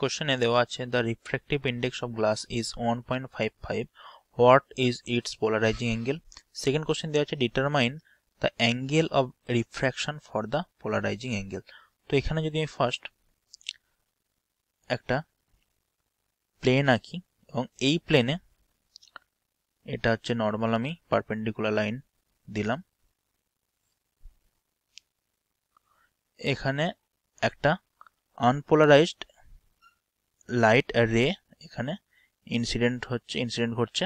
কোশ্চেনে দেওয়া আছে the refractive index of glass is one point five five what is its polarizing angle second question দেওয়া আছে determine the angle of refraction for the polarizing angle তো এখানে যদি আমি ফার্স্ট একটা প্লেন আঁকি এবং এই প্লেনে এটা হচ্ছে নর্মাল আমি পারপেন্ডিকুলার লাইন দিলাম এখানে একটা আনপোলারাইজড লাইট রে এখানে ইনসিডেন্ট হচ্ছে ইনসিডেন্ট ঘটছে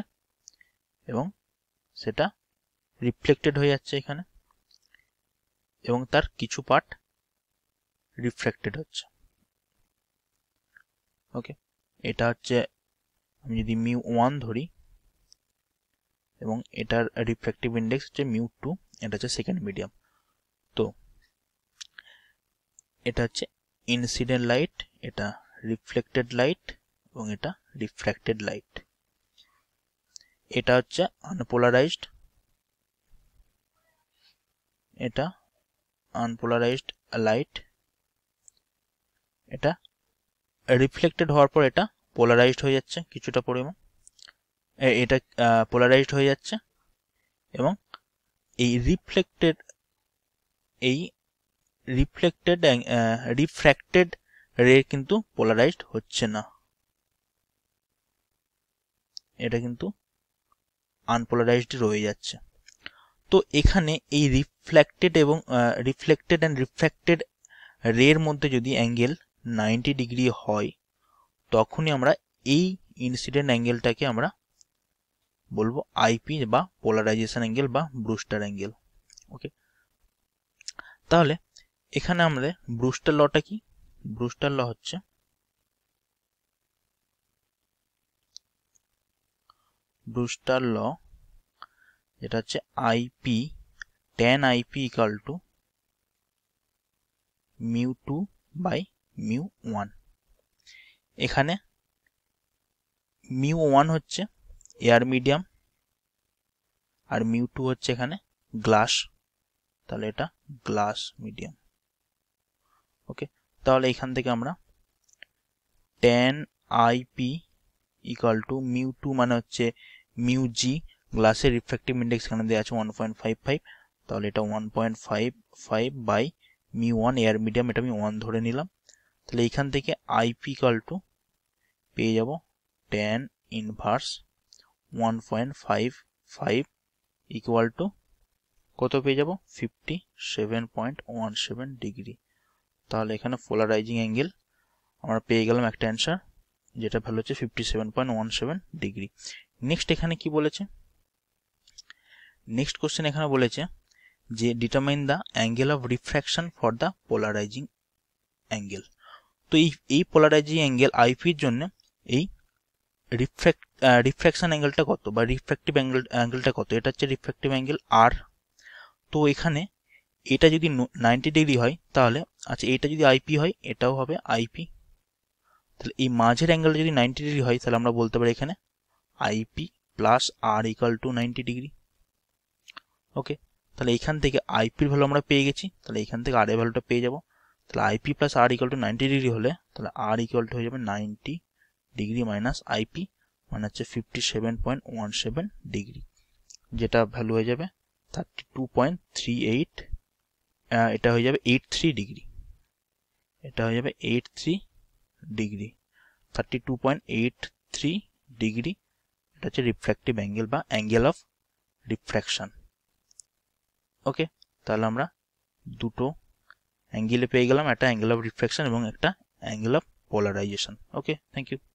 এবং সেটা রিফ্লেক্টেড হয়ে যাচ্ছে এখানে এবং তার কিছু পার্ট রিফ্লেক্টেড হচ্ছে ওকে এটা হচ্ছে আমি যদি মিউ ওয়ান ধরি এবং এটার রিফ্লেক্টিভ ইন্ডেক্স হচ্ছে মিউ টু এটা হচ্ছে সেকেন্ড মিডিয়াম তো এটা হচ্ছে ইনসিডেন্ট লাইট এটা রিফ্লেক্টেড লাইট এবং এটা রিফ্র্যাক্টেড লাইট এটা হচ্ছে আনপোলারাইজড এটা আনপোলারাইজড লাইট এটা রিফ্লেক্টেড হওয়ার পর এটা পোলারাইজড হয়ে যাচ্ছে কিছুটা পরিমাণ এটা পোলারাইজড হয়ে যাচ্ছে এবং এই রিফ্লেক্টেড এই রিফ্লেক্টেড রিফ্র্যাক্টেড রে কিন্তু পোলারাইজড হচ্ছে না এটা কিন্তু আনপোলারাইজড রয়ে যাচ্ছে তো এখানে এই রিফ্লেক্টেড এবং রিফ্লেক্টেড অ্যান্ড রিফ্লেক্টেড রের মধ্যে যদি অ্যাঙ্গেল নাইনটি ডিগ্রি হয় তখনই আমরা এই ইনসিডেন্ট অ্যাঙ্গেলটাকে আমরা বলবো আইপি বা পোলারাইজেশন অ্যাঙ্গেল বা ব্রুস্টার অ্যাঙ্গেল ওকে তাহলে এখানে আমাদের ব্রুস্টার লটা কি ব্রুস্টার ল হচ্ছে ব্রুস্টার ল যেটা হচ্ছে IP tan IP equal to mu two by mu one এখানে মিউ ওয়ান হচ্ছে এয়ার মিডিয়াম আর মিউ টু হচ্ছে এখানে গ্লাস তাহলে এটা গ্লাস মিডিয়াম ওকে তাহলে এখান থেকে আমরা tan IP equal to mu two মানে হচ্ছে মিউ জি গ্লাসের রিফেক্টিভ ইন্ডেক্স এখানে দেওয়া আছে ওয়ান পয়েন্ট ফাইভ ফাইভ তাহলে এটা one point five five by mu one air medium এটা আমি ওয়ান ধরে নিলাম তাহলে এখান থেকে আইপি ইকাল টু পেয়ে যাব tan inverse one point five five equal to কত পেয়ে যাব fifty seven point one seven degree তাহলে এখানে পোলারাইজিং অ্যাঙ্গেল আমরা পেয়ে গেলাম একটা অ্যান্সার যেটা ভ্যালু হচ্ছে fifty seven point one seven degree next এখানে কি বলেছে নেক্সট কোশ্চেন এখানে বলেছে যে determine the angle of refraction for the polarizing angle তো এই এই পোলারাইজিং অ্যাঙ্গেল আইপির জন্য এই রিফ্র্যাক্ট রিফ্র্যাকশন অ্যাঙ্গেলটা কত বা রিফ্র্যাক্টিভ অ্যাঙ্গেল অ্যাঙ্গেলটা কত এটা হচ্ছে রিফ্র্যাক্টিভ অ্যাঙ্গেল আর তো এখানে এটা যদি নাইনটি ডিগ্রি হয় তাহলে আচ্ছা এটা যদি আইপি হয় এটাও হবে আইপি তাহলে এই মাঝের অ্যাঙ্গেল যদি নাইনটি ডিগ্রি হয় তাহলে আমরা বলতে পারি এখানে IP plus r equal to ninety degree okay তাহলে এখান থেকে আইপির ভ্যালু আমরা পেয়ে গেছি তাহলে এখান থেকে আর এর ভ্যালুটা পেয়ে যাবো তাহলে IP plus r equal to ninety degree হলে তাহলে আর ইকাল টু হয়ে যাবে নাইনটি ডিগ্রি মাইনাস আইপি মানে হচ্ছে fifty seven point one seven degree যেটা ভ্যালু হয়ে যাবে thirty two point three eight এটা হয়ে যাবে এইট থ্রি ডিগ্রি এটা হয়ে যাবে eight three degree thirty two point eight three degree এটা হচ্ছে রিফ্র্যাক্টিভ অ্যাঙ্গেল বা অ্যাঙ্গেল অফ রিফ্র্যাকশান ওকে তাহলে আমরা দুটো অ্যাঙ্গেলে পেয়ে গেলাম একটা অ্যাঙ্গেল অফ রিফ্র্যাকশান এবং একটা angle of polarization okay thank you